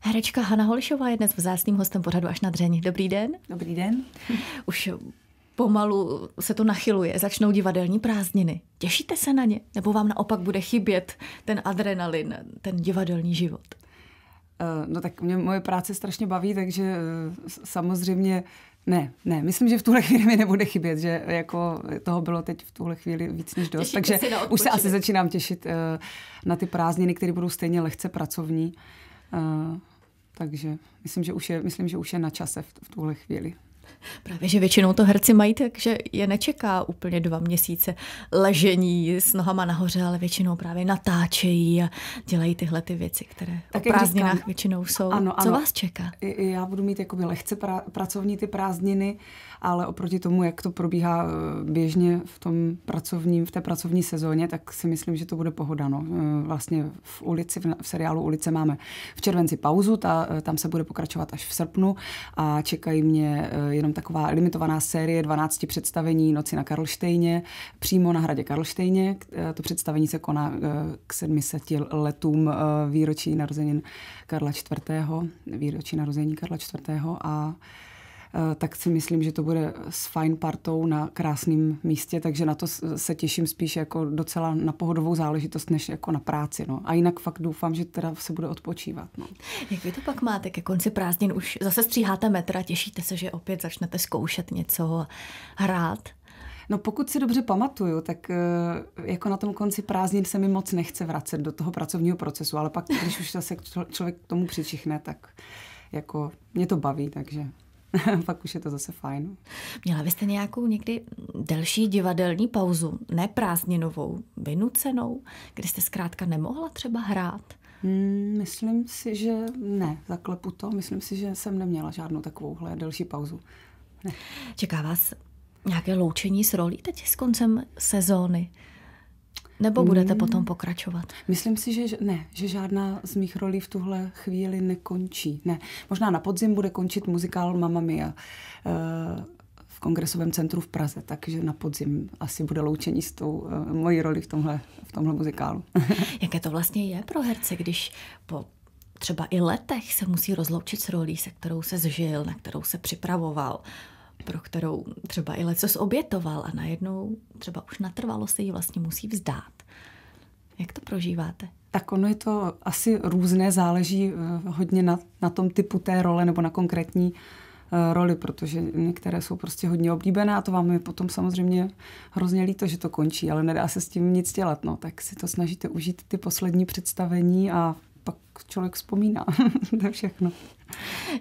Herečka Hana Holišová je dnes vzácným hostem pořadu Až na dřeň. Dobrý den. Dobrý den. Už pomalu se to nachyluje, začnou divadelní prázdniny. Těšíte se na ně? Nebo vám naopak bude chybět ten adrenalin, ten divadelní život? Eh, no tak mě moje práce strašně baví, takže eh, samozřejmě ne, ne, myslím, že v tuhle chvíli mi nebude chybět, že jako toho bylo teď v tuhle chvíli víc než dost, Těšíte takže se už se asi začínám těšit eh, na ty prázdniny, které budou stejně lehce pracovní Eh, takže myslím, že už je, myslím, že už je na čase v, v tuhle chvíli. Právě, že většinou to herci mají tak, že je nečeká úplně dva měsíce ležení s nohama nahoře, ale většinou právě natáčejí a dělají tyhle ty věci, které tak o prázdninách říkám, většinou jsou. Ano, Co ano. vás čeká? Já budu mít jakoby lehce pra, pracovní ty prázdniny, ale oproti tomu, jak to probíhá eh, běžně v tom pracovním, v té pracovní sezóně, tak si myslím, že to bude pohoda. No. Eh, vlastně v ulici, v seriálu Ulice máme v červenci pauzu, ta, eh, tam se bude pokračovat až v srpnu a čekají mě jenom taková limitovaná série 12 představení Noci na Karlštejně, přímo na hradě Karlštejně. To představení se koná eh, k 700 letům eh, výročí narozenin Karla IV., výročí narození Karla IV. a Eh, tak si myslím, že to bude s fajn partou na krásném místě, takže na to se těším spíš jako docela na pohodovou záležitost, než jako na práci. No. A jinak fakt doufám, že teda se bude odpočívat. No. Jak vy to pak máte ke konci prázdnin? Už zase stříháte metra, těšíte se, že opět začnete zkoušet něco hrát? No pokud si dobře pamatuju, tak eh, jako na tom konci prázdnin se mi moc nechce vracet do toho pracovního procesu, ale pak, když už zase člověk k tomu přičichne, tak jako mě to baví, takže... pak už je to zase fajn. Měla byste nějakou někdy delší divadelní pauzu, ne prázdninovou, vynucenou, kdy jste zkrátka nemohla třeba hrát? Hmm, myslím si, že ne, zaklepu to. Myslím si, že jsem neměla žádnou takovouhle delší pauzu. Ne. Čeká vás nějaké loučení s rolí teď s koncem sezóny? Nebo budete hmm. potom pokračovat? Myslím si, že ne, že žádná z mých rolí v tuhle chvíli nekončí. Ne, možná na podzim bude končit muzikál Mamma Mia eh, v Kongresovém centru v Praze, takže na podzim asi bude loučení s tou eh, mojí roli v tomhle, v tomhle muzikálu. Jaké to vlastně je pro herce, když po třeba i letech se musí rozloučit s rolí, se kterou se zžil, na kterou se připravoval? pro kterou třeba i lecos obětoval a najednou třeba už natrvalo se jí vlastně musí vzdát. Jak to prožíváte? Tak ono je to asi různé, záleží eh, hodně na, na tom typu té role nebo na konkrétní eh, roli, protože některé jsou prostě hodně oblíbené a to vám je potom samozřejmě hrozně líto, že to končí, ale nedá se s tím nic dělat, no, tak si to snažíte užít ty poslední představení a pak člověk vzpomíná. to je všechno.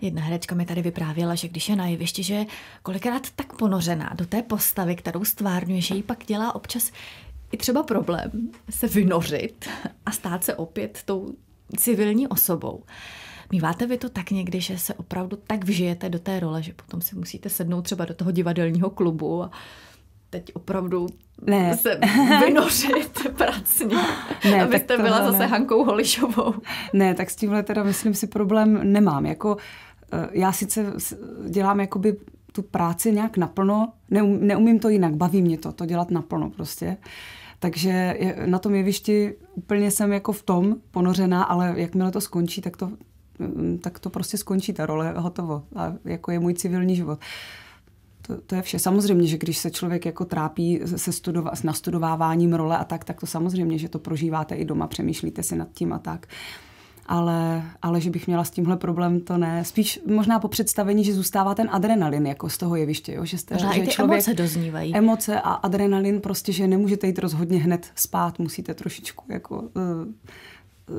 Jedna herečka mi tady vyprávěla, že když je na jevišti, že je kolikrát tak ponořená do té postavy, kterou stvárňuje, že jí pak dělá občas i třeba problém se vynořit a stát se opět tou civilní osobou. Míváte vy to tak někdy, že se opravdu tak vžijete do té role, že potom si musíte sednout třeba do toho divadelního klubu a teď opravdu ne. se vynořit pracně, ne, abyste byla zase Hankou Holišovou. Ne, tak s tímhle teda myslím si problém nemám. Jako, eh, já sice dělám jakoby tu práci nějak naplno, neum, neumím to jinak, baví mě to, to dělat naplno prostě. Takže na tom jevišti úplně jsem jako v tom ponořená, ale jakmile to skončí, tak to, mm, tak to prostě skončí ta role, hotovo. A jako je můj civilní život. Uh, to, to je vše. Samozřejmě, že když se člověk jako trápí se studova, s nastudováváním role a tak, tak to samozřejmě, že to prožíváte i doma, přemýšlíte si nad tím a tak. Ale, ale že bych měla s tímhle problém, to ne. Spíš možná po představení, že zůstává ten adrenalin jako z toho jeviště. Jo? Že, jste, že i ty člověk, emoce doznívají. Emoce a adrenalin prostě, že nemůžete jít rozhodně hned spát, musíte trošičku jako uh,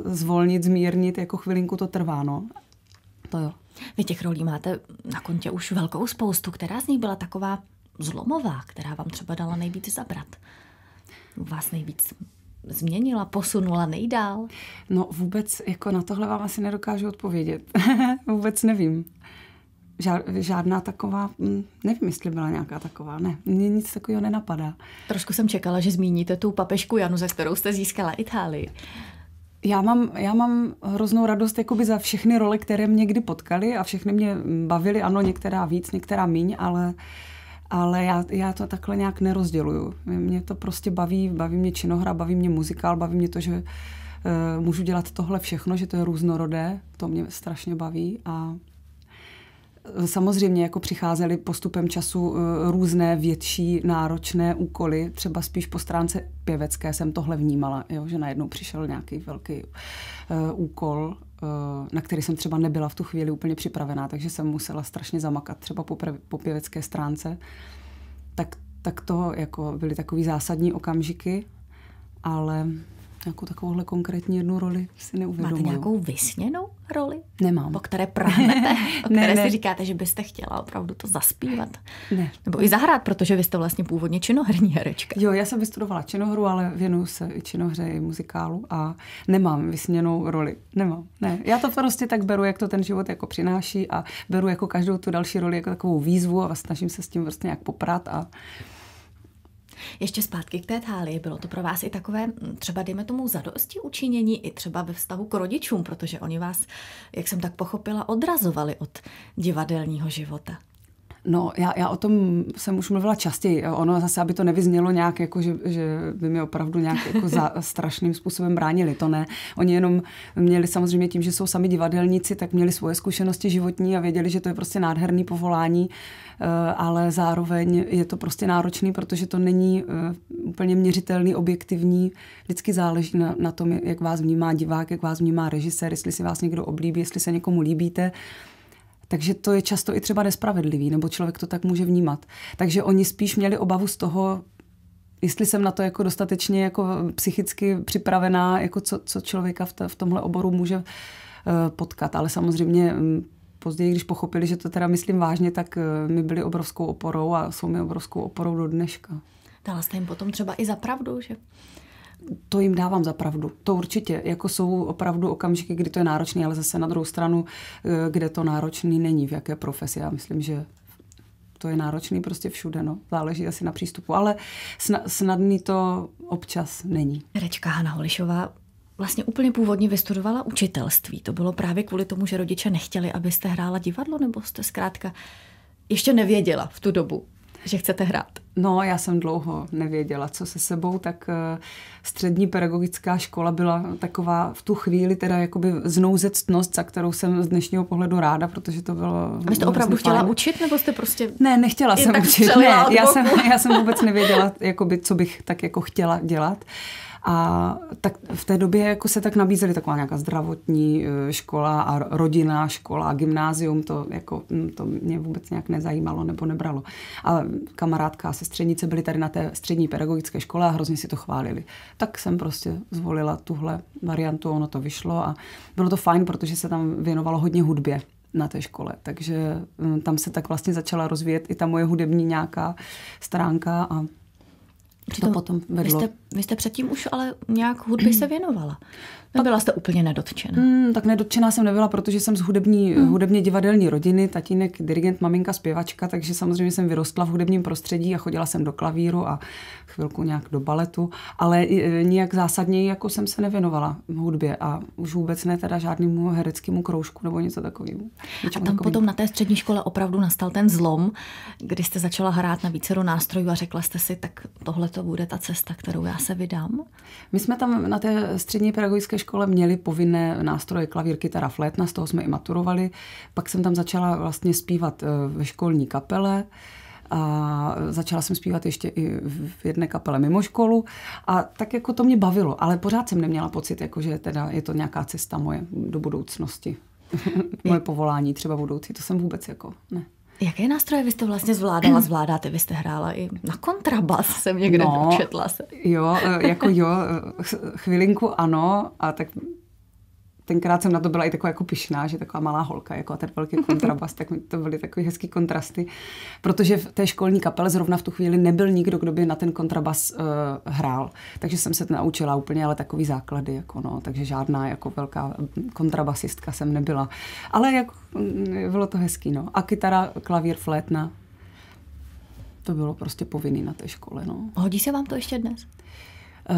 zvolnit, zmírnit, jako chvilinku to trvá. No. To jo. Vy těch rolí máte na kontě už velkou spoustu. Která z nich byla taková zlomová, která vám třeba dala nejvíc zabrat? Vás nejvíc změnila, posunula nejdál? No vůbec, jako na tohle vám asi nedokážu odpovědět. vůbec nevím. Žádná taková, hm, nevím, jestli byla nějaká taková, ne, mě nic takového nenapadá. Trošku jsem čekala, že zmíníte tu papežku Janu, ze kterou jste získala Itálii. Já mám, já mám hroznou radost jakoby za všechny role, které mě kdy potkaly a všechny mě bavily. Ano, některá víc, některá míň, ale, ale já, já to takhle nějak nerozděluju. Mě to prostě baví, baví mě činohra, baví mě muzikál, baví mě to, že uh, můžu dělat tohle všechno, že to je různorodé, to mě strašně baví a Samozřejmě jako přicházely postupem času eh, různé větší náročné úkoly, třeba spíš po stránce pěvecké jsem tohle vnímala, jo, že najednou přišel nějaký velký uh, úkol, uh, na který jsem třeba nebyla v tu chvíli úplně připravená, takže jsem musela strašně zamakat třeba po, prav, po pěvecké stránce. Tak, tak to jako byly takový zásadní okamžiky, ale jako takovouhle konkrétní jednu roli si neuvědomuji. Máte nějakou vysněnou? roli? Nemám. Po které prahnete? o které ne, ne. si říkáte, že byste chtěla opravdu to zaspívat? Ne. Nebo i zahrát, protože vy jste vlastně původně činoherní herečka. Jo, já jsem vystudovala činohru, ale věnuju se i činohře, i muzikálu a nemám vysněnou roli. Nemám. Ne. Já to prostě tak beru, jak to ten život jako přináší a beru jako každou tu další roli jako takovou výzvu a snažím se s tím vlastně nějak poprat a ještě zpátky k té tálii. Bylo to pro vás i takové, mm, třeba dejme tomu, zadosti učinění, i třeba ve vztahu k rodičům, protože oni vás, jak jsem tak pochopila, odrazovali od divadelního života. No, já, já o tom jsem už mluvila častěji. Ono zase, aby to nevyznělo nějak, jako, že, že by mi opravdu nějak jako za, strašným způsobem bránili, to ne. Oni jenom měli samozřejmě tím, že jsou sami divadelníci, tak měli svoje zkušenosti životní a věděli, že to je prostě nádherný povolání, eh, ale zároveň je to prostě náročný, protože to není eh, úplně měřitelný, objektivní. Vždycky záleží na, na tom, jak vás vnímá divák, jak vás vnímá režisér, jestli si vás někdo oblíbí, jestli se někomu líbíte. Takže to je často i třeba nespravedlivý, nebo člověk to tak může vnímat. Takže oni spíš měli obavu z toho, jestli jsem na to jako dostatečně jako psychicky připravená, jako co, co člověka v, t- v tomhle oboru může eh, potkat. Ale samozřejmě mm, později, když pochopili, že to teda myslím vážně, tak eh, mi byli obrovskou oporou a jsou mi obrovskou oporou do dneška. Dala jste jim potom třeba i za pravdu, že to jim dávám za pravdu. To určitě. Jako jsou opravdu okamžiky, kdy to je náročné, ale zase na druhou stranu, eh, kde to náročný není, v jaké profesi. Já myslím, že to je náročný prostě všude, no. Záleží asi na přístupu, ale snadný to občas není. Rečka Hana Holišová vlastně úplně původně vystudovala učitelství. To bylo právě kvůli tomu, že rodiče nechtěli, abyste hrála divadlo, nebo jste zkrátka ještě nevěděla v tu dobu, že chcete hrát? No, já jsem dlouho nevěděla, co se sebou, tak eh, střední pedagogická škola byla taková v tu chvíli teda jakoby znouzectnost, za kterou jsem z dnešního pohledu ráda, protože to bylo... A jste opravdu fajn. chtěla učit, nebo jste prostě... Ne, nechtěla jsem učit, ne, já jsem, já jsem vůbec nevěděla, jakoby, co bych tak jako chtěla dělat. Uh, a tak v té době jako se tak nabízely taková nějaká zdravotní eh, škola a rodinná škola a gymnázium, to, jako, hm, to mě vůbec nějak nezajímalo nebo nebralo. A kamarádka a sestřenice byly tady na té střední pedagogické škole a hrozně si to chválili. Tak jsem prostě zvolila tuhle variantu, ono to vyšlo a bylo to fajn, protože se tam věnovalo hodně hudbě na té škole. Takže hm, tam se tak vlastně začala rozvíjet i ta moje hudební nějaká stránka a Přitom to potom vedlo. Vy jste vy jste předtím už ale nějak hudby se mm. věnovala. Nebyla jste úplně nedotčená. Mm, tak nedotčená jsem nebyla, protože jsem z hudební, mm. hudebně divadelní rodiny, tatínek, dirigent, maminka, zpěvačka, takže samozřejmě jsem vyrostla v hudebním prostředí a chodila jsem do klavíru a chvilku nějak do baletu, ale e, nijak zásadněji jako jsem se nevěnovala hudbě a už vůbec ne teda žádnému hereckému kroužku nebo něco takového. A tam takovým. potom na té střední škole opravdu nastal ten zlom, kdy jste začala hrát na vícero nástrojů a řekla jste si, tak tohle to bude ta cesta, kterou já se vydám? My jsme tam na té střední pedagogické škole měli povinné nástroje klavír, kytara, flétna, z toho jsme i maturovali. Pak jsem tam začala vlastně zpívat eh, ve školní kapele a začala jsem zpívat ještě i v jedné kapele mimo školu a tak jako to mě bavilo, ale pořád jsem neměla pocit, jako že teda je to nějaká cesta moje do budoucnosti. Moje povolání třeba budoucí, to jsem vůbec jako ne. Jaké nástroje vy jste vlastně zvládala? Zvládáte, vy jste hrála i na kontrabas, jsem někde no, dočetla se. Jo, e, jako jo, e, chvilinku ano, a tak tenkrát jsem na to byla i taková jako pišná, že taková malá holka jako a ten velký kontrabas, tak to byly takové hezký kontrasty, protože v té školní kapele zrovna v tu chvíli nebyl nikdo, kdo by na ten kontrabas uh, hrál. Takže jsem se to naučila úplně ale takový základy, jako no, takže žádná jako velká hm, kontrabasistka jsem nebyla. Ale jako, bylo to hezký, no. A kytara, klavír, flétna, to bylo prostě povinný na té škole, no. Hodí se vám to ještě dnes? Uh,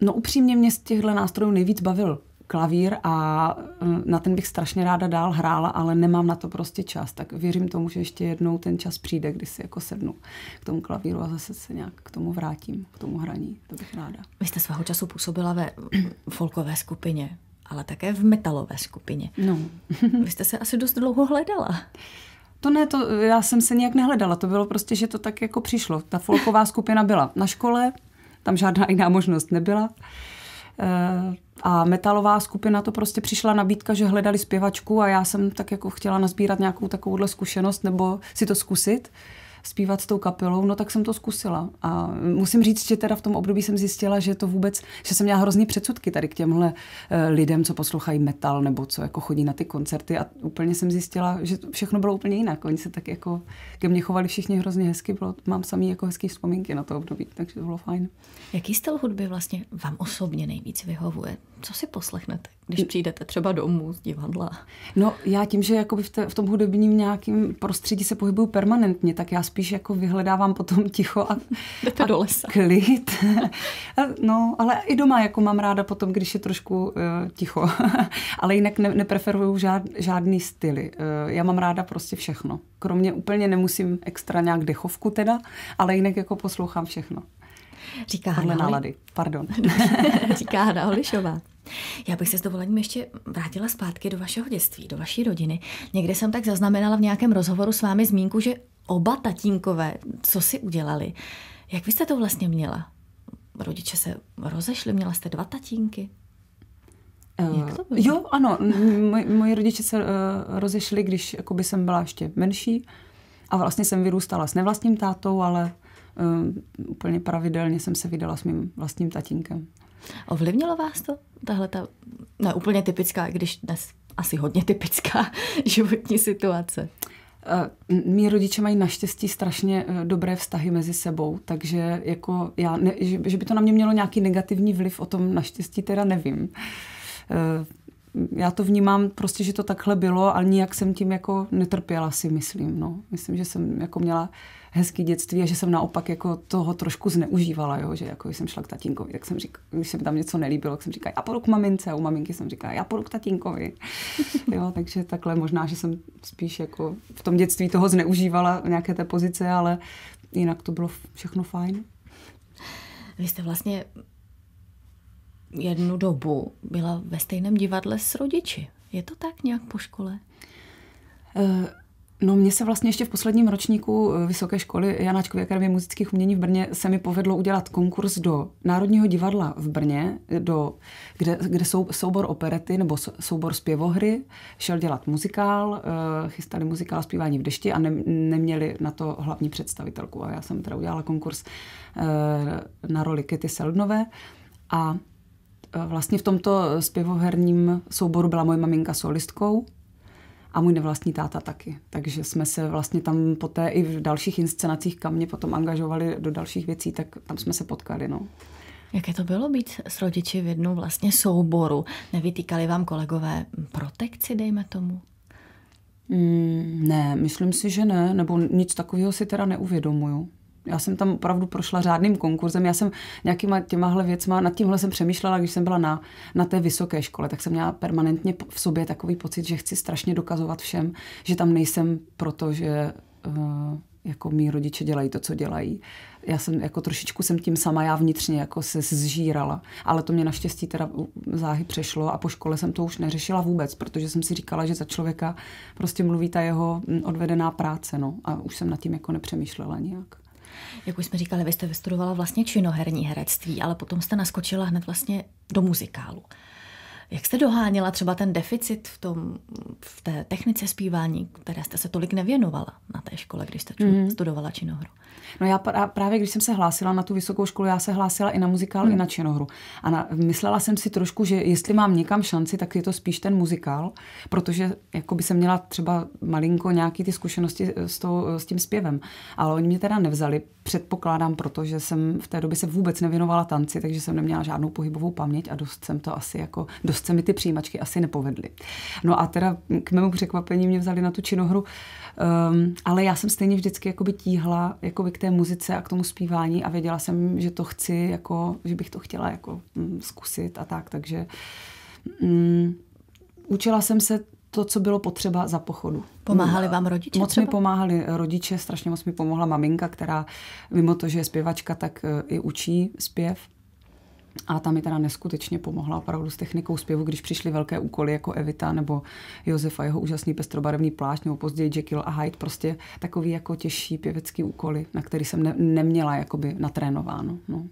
No upřímně mě z těchto nástrojů nejvíc bavil klavír a eh, na ten bych strašně ráda dál hrála, ale nemám na to prostě čas. Tak věřím tomu, že ještě jednou ten čas přijde, když si jako sednu k tomu klavíru a zase se nějak k tomu vrátím, k tomu hraní. To bych ráda. Vy jste svého času působila ve folkové skupině, ale také v metalové skupině. No. Vy jste se asi dost dlouho hledala. To ne, to já jsem se nějak nehledala, to bylo prostě, že to tak jako přišlo. Ta folková skupina byla na škole, tam žádná jiná možnost nebyla. Eh, a metalová skupina to prostě přišla nabídka, že hledali zpěvačku a já jsem tak jako chtěla nazbírat nějakou takovouhle zkušenost nebo si to zkusit zpívat s tou kapelou, no tak jsem to zkusila. A musím říct, že teda v tom období jsem zjistila, že to vůbec, že jsem měla hrozný předsudky tady k těmhle eh, lidem, co poslouchají metal nebo co jako chodí na ty koncerty a úplně jsem zjistila, že všechno bylo úplně jinak. Oni se tak jako ke mně chovali všichni hrozně hezky, bylo, mám samý jako hezký vzpomínky na to období, takže to bylo fajn. Jaký styl hudby vlastně vám osobně nejvíc vyhovuje? Co si poslechnete, když mm. přijdete třeba domů z divadla? No já tím, že jakoby v, v tom hudebním nějakým prostředí se pohybuju permanentně, tak já spíš jako vyhledávám potom ticho a, Jdete a do lesa. klid. no, ale i doma jako mám ráda potom, když je trošku uh, ticho. ale jinak ne, nepreferuju žád, žádný styly. Uh, já mám ráda prostě všechno. Kromě úplně nemusím extra nějak dechovku teda, ale jinak jako poslouchám všechno. Říká Podle Hana nálady, pardon. Říká Hana Holišová. Já bych se s dovolením ještě vrátila zpátky do vašeho dětství, do vaší rodiny. Někde jsem tak zaznamenala v nějakém rozhovoru s vámi zmínku, že oba tatínkové, co si udělali? Jak vy jste to vlastně měla? Rodiče se rozešli, měla jste dva tatínky? Eh, Jak to bylo? Uh, jo, ano. Moji, moji rodiče se uh, rozešli, když jakoby jsem byla ještě menší. A vlastně jsem vyrůstala s nevlastním tátou, ale uh, úplně pravidelně jsem se vydala s mým vlastním tatínkem. Ovlivnilo vás to? Tahle ta ne, úplně typická, když dnes asi hodně typická životní situace. Eh, Mí rodiče mají naštěstí strašně eh, dobré vztahy mezi sebou, takže jako já, ne, že, že by to na mě mělo nějaký negativní vliv, o tom naštěstí teda nevím. Eh, já to vnímám prostě, že to takhle bylo ale nijak jsem tím jako netrpěla si, myslím. No. Myslím, že jsem jako měla hezký dětství a že jsem naopak jako toho trošku zneužívala, jo? že jako jsem šla k tatínkovi, tak jsem říkala, když se mi tam něco nelíbilo, tak jsem říkala, já poruk mamince a u maminky jsem říkala, já poruk tatínkovi. jo, takže takhle možná, že jsem spíš jako v tom dětství toho zneužívala nějaké té pozice, ale jinak to bylo všechno fajn. Vy jste vlastně jednu dobu byla ve stejném divadle s rodiči. Je to tak nějak po škole? Eh, no mně se vlastně ještě v posledním ročníku eh, Vysoké školy Janáčkovy akademie muzických umění v Brně se mi povedlo udělat konkurs do Národního divadla v Brně, do, kde, kde sou, soubor operety nebo soubor zpěvohry šel dělat muzikál, eh, chystali muzikál zpívání v dešti a ne, neměli na to hlavní představitelku. A já jsem teda udělala konkurs na roli Kety Seldnové a Eh, vlastně v tomto zpěvoherním souboru byla moje maminka solistkou a můj nevlastní táta taky. Takže jsme se vlastně tam poté i v dalších inscenacích, kam mě potom angažovali do dalších věcí, tak tam jsme se potkali. No. Jaké to bylo být s rodiči v jednu vlastně souboru? Nevytýkali vám kolegové protekci, dejme tomu? Mm, ne, myslím si, že ne, nebo nic takového si teda neuvědomuju já jsem tam opravdu prošla řádným konkurzem. Já jsem nějakýma těmahle věcma, nad tímhle jsem přemýšlela, když jsem byla na, na té vysoké škole, tak jsem měla permanentně v sobě takový pocit, že chci strašně dokazovat všem, že tam nejsem, že uh, jako mý rodiče dělají to, co dělají. Já jsem jako trošičku jsem tím sama já vnitřně jako se zžírala, ale to mě naštěstí teda záhy přešlo a po škole jsem to už neřešila vůbec, protože jsem si říkala, že za člověka prostě mluví ta jeho odvedená práce, no a už jsem nad tím jako nepřemýšlela nijak. Jak už jsme říkali, vy jste vystudovala vlastně činoherní herectví, ale potom jste naskočila hned vlastně do muzikálu. Jak jste doháněla třeba ten deficit v, tom, v té technice zpívání, které jste se tolik nevěnovala na té škole, když jste mm. studovala činohru? No já právě, když jsem se hlásila na tu vysokou školu, já se hlásila i na muzikál, mm. i mhm. na činohru. A na, myslela jsem si trošku, že jestli mám někam šanci, tak je to spíš ten muzikál, protože jako by se měla třeba malinko nějaký ty zkušenosti eh, s, to, eh, s tím zpěvem. Ale oni mě teda nevzali, předpokládám, protože jsem v té době se vůbec nevěnovala tanci, takže jsem neměla žádnou pohybovou paměť a dost jsem to asi jako, dost se mi ty přijímačky asi nepovedly. No a teda k mému překvapení mě vzali na tu činohru, um, ale já jsem stejně vždycky jakoby tíhla jakoby k té muzice a k tomu zpívání a věděla jsem, že to chci, jako, že bych to chtěla jako mm, zkusit a tak, takže mm, učila jsem se to, co bylo potřeba za pochodu. Pomáhali vám rodiče? Moc třeba? mi pomáhali rodiče, strašně moc mi pomohla maminka, která mimo to, že je zpěvačka, tak e, i učí zpěv. A ta mi teda neskutečně pomohla opravdu s technikou zpěvu, když přišly velké úkoly jako Evita nebo Josefa, jeho úžasný pestrobarevný plášť nebo později Jekyll a Hyde, prostě takový jako těžší pěvecký úkoly, na který jsem ne- neměla jakoby natrénováno. No.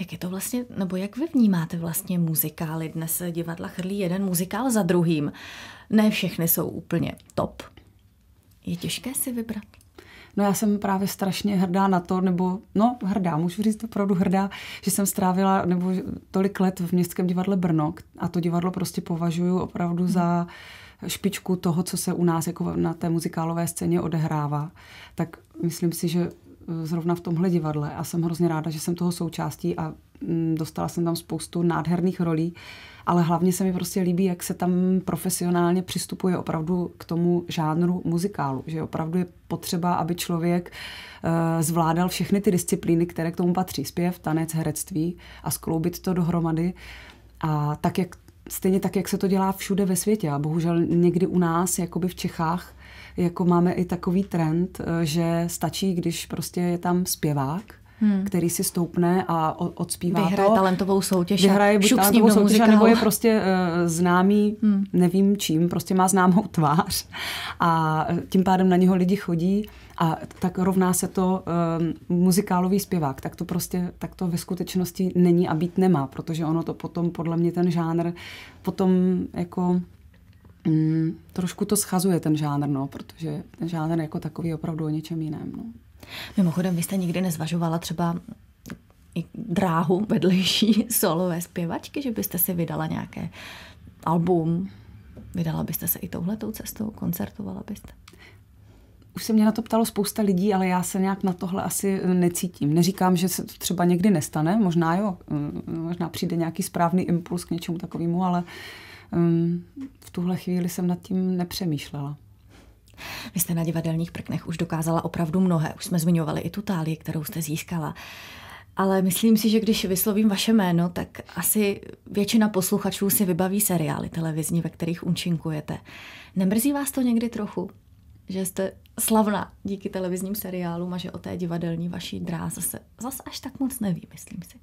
Jak je to vlastně, nebo jak vy vnímáte vlastně muzikály? Dnes divadla chrlí jeden muzikál za druhým. Ne všechny jsou úplně top. Je těžké si vybrat? No já jsem právě strašně hrdá na to, nebo no hrdá, můžu říct opravdu hrdá, že jsem strávila nebo tolik let v Městském divadle Brno a to divadlo prostě považuji opravdu za špičku toho, co se u nás jako na té muzikálové scéně odehrává. Tak myslím si, že e, zrovna v tomhle divadle a jsem hrozně ráda, že jsem toho součástí a Mm, dostala jsem tam spoustu nádherných rolí, ale hlavně se mi prostě líbí, jak se tam profesionálně přistupuje opravdu k tomu žánru muzikálu, že opravdu je potřeba, aby člověk eh, zvládal všechny ty disciplíny, které k tomu patří, zpěv, tanec, herectví a skloubit to dohromady. A tak, jak stejně tak, jak se to dělá všude ve světě a bohužel někdy u nás, jakoby v Čechách, jako máme i takový trend, eh, že stačí, když prostě je tam zpěvák, hmm. který si stoupne a odspívá Vyhraje to. talentovou soutěž. Vyhraje buď talentovou soutěž, nebo je prostě uh, známý, hmm. nevím čím, prostě má známou tvář. A eh, tím pádem na něho lidi chodí a tak rovná se to uh, muzikálový zpěvák. Tak to prostě, tak to ve skutečnosti není a být nemá, protože ono to potom, podle mě ten žánr, potom jako mm, trošku to schazuje ten žánr, no, protože ten žánr jako takový je opravdu o něčem jiném. No. Mimochodem, vy jste nikdy nezvažovala třeba i dráhu vedlejší solové zpěvačky, že byste si vydala nějaké album, vydala byste se i touhletou cestou, koncertovala byste? Už se mě na to ptalo spousta lidí, ale já se nějak na tohle asi eh, necítím. Neříkám, že se to třeba někdy nestane, možná jo, eh, možná přijde nějaký správný impuls k něčemu takovému, ale ehm, v tuhle chvíli jsem nad tím nepřemýšlela. Vy jste na divadelních prknech už dokázala opravdu mnohé. Už jsme zmiňovali i tu tálii, kterou jste získala. Ale myslím si, že když vyslovím vaše jméno, tak asi většina posluchačů si vybaví seriály televizní, ve kterých účinkujete. Nemrzí vás to někdy trochu, že jste slavná díky televizním seriálům a že o té divadelní vaší dráze se zase až tak moc neví, myslím si.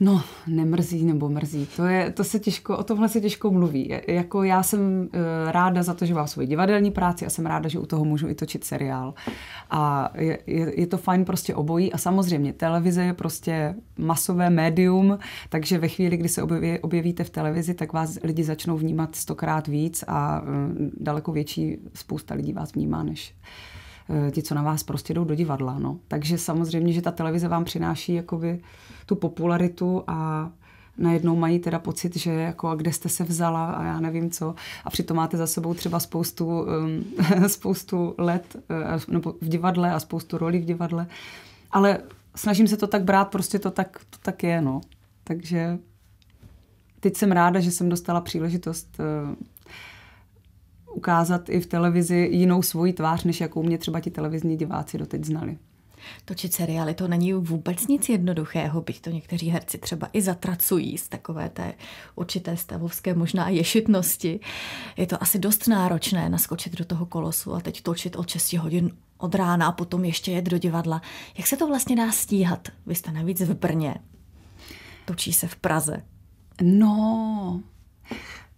No, nemrzí nebo mrzí. To, je, to se těžko, o tomhle se těžko mluví. Jako já jsem eh, ráda za to, že mám svoji divadelní práci a jsem ráda, že u toho můžu i točit seriál. A je, je, je to fajn prostě obojí. A samozřejmě televize je prostě masové médium, takže ve chvíli, kdy se objeví, objevíte v televizi, tak vás lidi začnou vnímat stokrát víc a eh, daleko větší spousta lidí vás vnímá než Eh, ti, co na vás prostě jdou do divadla. No. Takže samozřejmě, že ta televize vám přináší jakoby tu popularitu a najednou mají teda pocit, že jako a kde jste se vzala a já nevím co a přitom máte za sebou třeba spoustu, um, spoustu let um, nebo v divadle a spoustu roli v divadle, ale snažím se to tak brát, prostě to tak, to tak je, no. Takže teď jsem ráda, že jsem dostala příležitost uh, ukázat i v televizi jinou svoji tvář, než jakou mě třeba ti televizní diváci doteď znali. Točit seriály to není vůbec nic jednoduchého, byť to někteří herci třeba i zatracují z takové té určité stavovské možná ješitnosti. Je to asi dost náročné naskočit do toho kolosu a teď točit od 6 hodin od rána a potom ještě jet do divadla. Jak se to vlastně dá stíhat? Vy jste navíc v Brně. Točí se v Praze. No,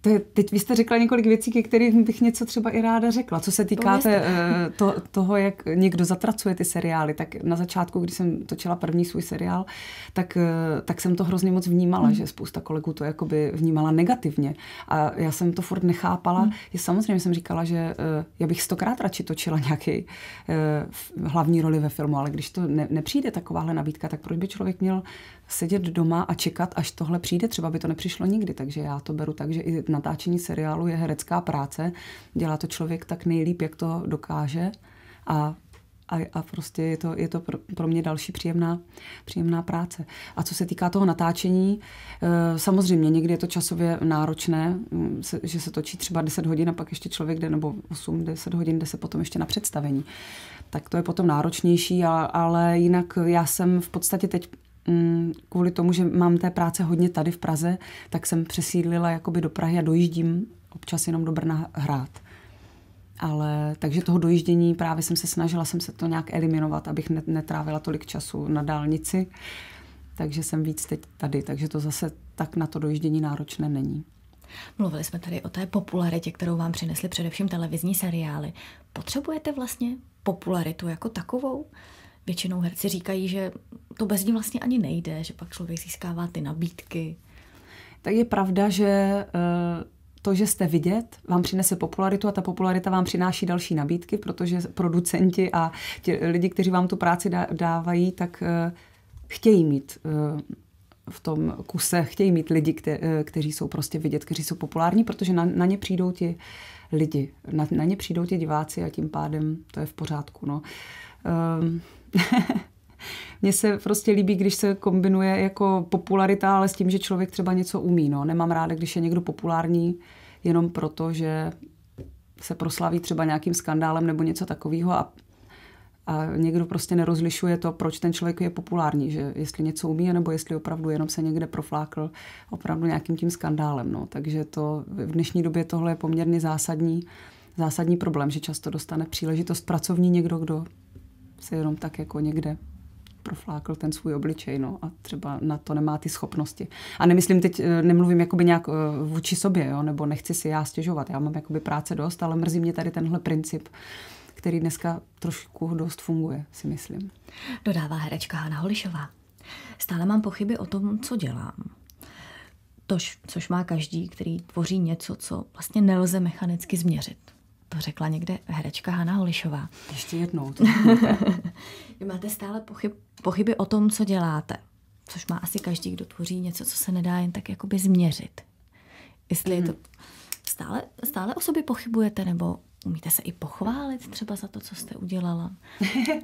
to je, teď vy jste řekla několik věcí, ke kterým bych něco třeba i ráda řekla. Co se týká té, eh, to, toho, jak někdo zatracuje ty seriály, tak na začátku, když jsem točila první svůj seriál, tak, eh, tak jsem to hrozně moc vnímala, mm. že spousta kolegů to jakoby vnímala negativně. A já jsem to furt nechápala. Mm. Je, samozřejmě jsem říkala, že eh, já bych stokrát radši točila nějaký hlavní roli ve filmu, ale když to ne, nepřijde takováhle nabídka, tak proč by člověk měl sedět doma a čekat, až tohle přijde. Třeba by to nepřišlo nikdy, takže já to beru tak, že i natáčení seriálu je herecká práce. Dělá to člověk tak nejlíp, jak to dokáže a a, a prostě je to, je to pro, pro mě další příjemná, příjemná práce. A co se týká toho natáčení, eh, samozřejmě někdy je to časově náročné, mm, že se točí třeba 10 hodin a pak ještě člověk jde, nebo 8, 10 hodin, jde se potom ještě na představení. Tak to je potom náročnější, ale, ale jinak já jsem v podstatě teď Mm, kvůli tomu, že mám té práce hodně tady v Praze, tak jsem přesídlila jakoby do Prahy a dojíždím občas jenom do Brna hrát. Ale takže toho dojíždění právě jsem se snažila jsem se to nějak eliminovat, abych netrávila tolik času na dálnici. Takže jsem víc teď tady, takže to zase tak na to dojíždění náročné není. Mluvili jsme tady o té popularitě, kterou vám přinesly především televizní seriály. Potřebujete vlastně popularitu jako takovou? většinou herci říkají, že to bez ní vlastně ani nejde, že pak člověk získává ty nabídky. Tak je pravda, že eh, to, že jste vidět, vám přinese popularitu a ta popularita vám přináší další nabídky, protože producenti a ti lidi, kteří vám tu práci dávají, tak eh, chtějí mít eh, v tom kuse, chtějí mít lidi, kte, kteří jsou prostě vidět, kteří jsou populární, protože na, na ně přijdou ti lidi, na, na ně přijdou ti diváci a tím pádem to je v pořádku. No. Um, Mně se prostě líbí, když se kombinuje jako popularita, ale s tím, že člověk třeba něco umí. No. Nemám ráda, když je někdo populární jenom proto, že se proslaví třeba nějakým skandálem nebo něco takového a, a někdo prostě nerozlišuje to, proč ten člověk je populární, že jestli něco umí, nebo jestli opravdu jenom se někde proflákl opravdu nějakým tím skandálem. No. Takže to v dnešní době tohle je poměrně zásadní, zásadní problém, že často dostane příležitost pracovní někdo, kdo si jenom tak jako někde proflákl ten svůj obličej no, a třeba na to nemá ty schopnosti. A nemyslím teď, eh, nemluvím jakoby nějak eh, vůči sobě, jo, nebo nechci si já stěžovat. Já mám jakoby práce dost, ale mrzí mě tady tenhle princip, který dneska trošku dost funguje, si myslím. Dodává herečka Hanna Holišová. Stále mám pochyby o tom, co dělám. Tož, což má každý, který tvoří něco, co vlastně nelze mechanicky změřit to řekla někde herečka Hana Holišová. Ještě jednou. To Máte stále pochyb, pochyby o tom, co děláte. Což má asi každý, kdo tvoří něco, co se nedá jen tak jakoby změřit. Jestli mm-hmm. je to... Mhm. Stále, stále o sobě pochybujete, nebo umíte se i pochválit třeba za to, co jste udělala?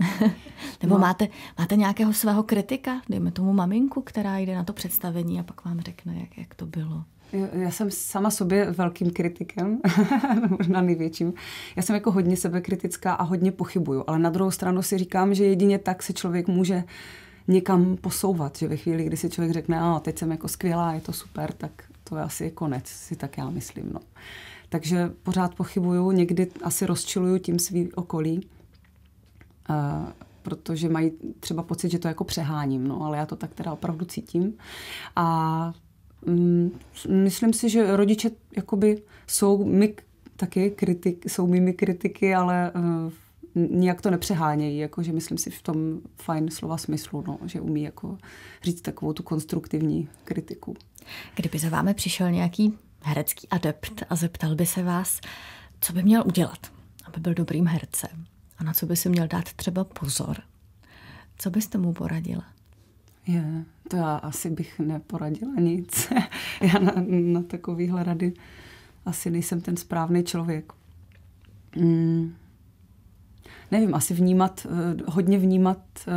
nebo no. máte, máte nějakého svého kritika, dejme tomu maminku, která jde na to představení a pak vám řekne, jak, jak to bylo? já jsem sama sobě velkým kritikem, možná největším. Já jsem jako hodně sebekritická a hodně pochybuju, ale na druhou stranu si říkám, že jedině tak se člověk může někam posouvat, že ve chvíli, kdy si člověk řekne, a teď jsem jako skvělá, je to super, tak to je asi konec, si tak já myslím. No. Takže pořád pochybuju, někdy asi rozčiluju tím svý okolí, uh, protože mají třeba pocit, že to jako přeháním, no, ale já to tak teda opravdu cítím. A Mm, myslím si, že rodiče jakoby jsou my taky kritiky, jsou mými kritiky, ale uh, eh, nějak to nepřehánějí, jakože myslím si v tom fajn slova smyslu, no, že umí jako říct takovou tu konstruktivní kritiku. Kdyby za vámi přišel nějaký herecký adept a zeptal by se vás, co by měl udělat, aby byl dobrým hercem a na co by si měl dát třeba pozor, co byste mu poradila? Je, to já asi bych neporadila nic. já na, na takovýhle rady asi nejsem ten správný člověk. Mm. Nevím, asi vnímat, eh, hodně vnímat eh,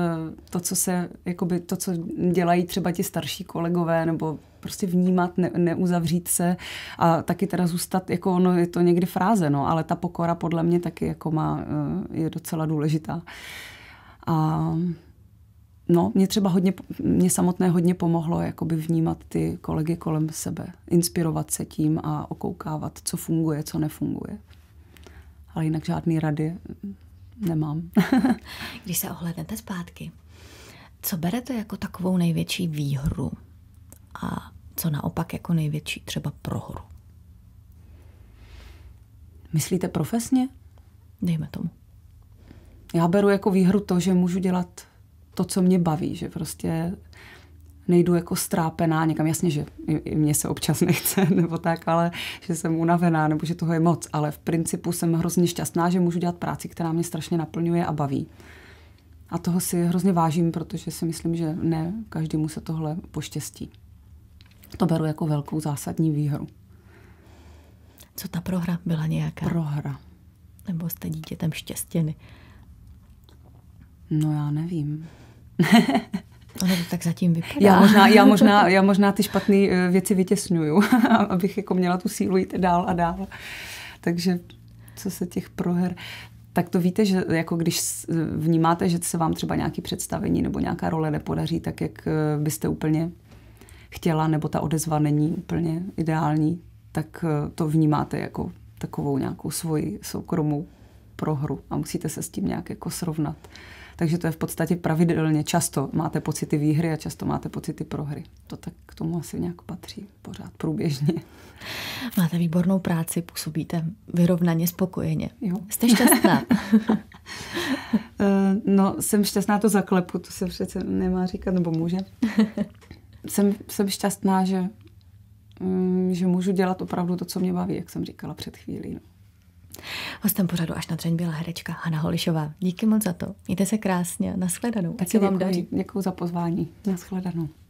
to, co se, jakoby to, co dělají třeba ti starší kolegové, nebo prostě vnímat, ne, neuzavřít se a taky teda zůstat, jako ono je to někdy fráze, no, ale ta pokora podle mě taky jako má, eh, je docela důležitá. A no, mě třeba hodně, mě samotné hodně pomohlo jakoby vnímat ty kolegy kolem sebe, inspirovat se tím a okoukávat, co funguje, co nefunguje. Ale jinak žádný rady mm, nemám. Když se ohlednete zpátky, co berete jako takovou největší výhru a co naopak jako největší třeba prohru? Myslíte profesně? Dejme tomu. Já beru jako výhru to, že můžu dělat to, co mě baví, že prostě nejdu jako strápená někam. Jasně, že i mě se občas nechce nebo tak, ale že jsem unavená nebo že toho je moc. Ale v principu jsem hrozně šťastná, že můžu dělat práci, která mě strašně naplňuje a baví. A toho si hrozně vážím, protože si myslím, že ne každému se tohle poštěstí. To beru jako velkou zásadní výhru. Co ta prohra byla nějaká? Prohra. Nebo jste dítětem štěstěny? No já nevím. No, tak zatím vypadá. Já možná, já možná, já možná ty špatné eh, věci vytěsňuju, abych jako měla tu sílu jít dál a dál. Takže co se těch proher... Tak to víte, že jako když eh, vnímáte, že se vám třeba nějaké představení nebo nějaká role nepodaří, tak jak eh, byste úplně chtěla, nebo ta odezva není úplně ideální, tak to vnímáte jako takovou nějakou svoji soukromou prohru a musíte se s tím nějak jako srovnat takže to je v podstatě pravidelně. Často máte pocity výhry a často máte pocity prohry. To tak k tomu asi nějak patří pořád průběžně. Máte výbornou práci, působíte vyrovnaně, spokojeně. Jo. Jste šťastná. Eh, no, jsem šťastná to zaklepu, to se přece nemá říkat, nebo může. jsem, jsem šťastná, že, mm, že můžu dělat opravdu to, co mě baví, jak jsem říkala před chvílí. No. Hostem pořadu až na dřeň byla herečka Hanna Holišová. Díky moc za to. Mějte se krásně. Naschledanou. Tak vám děkuji. daří. Děkuji za pozvání. Naschledanou.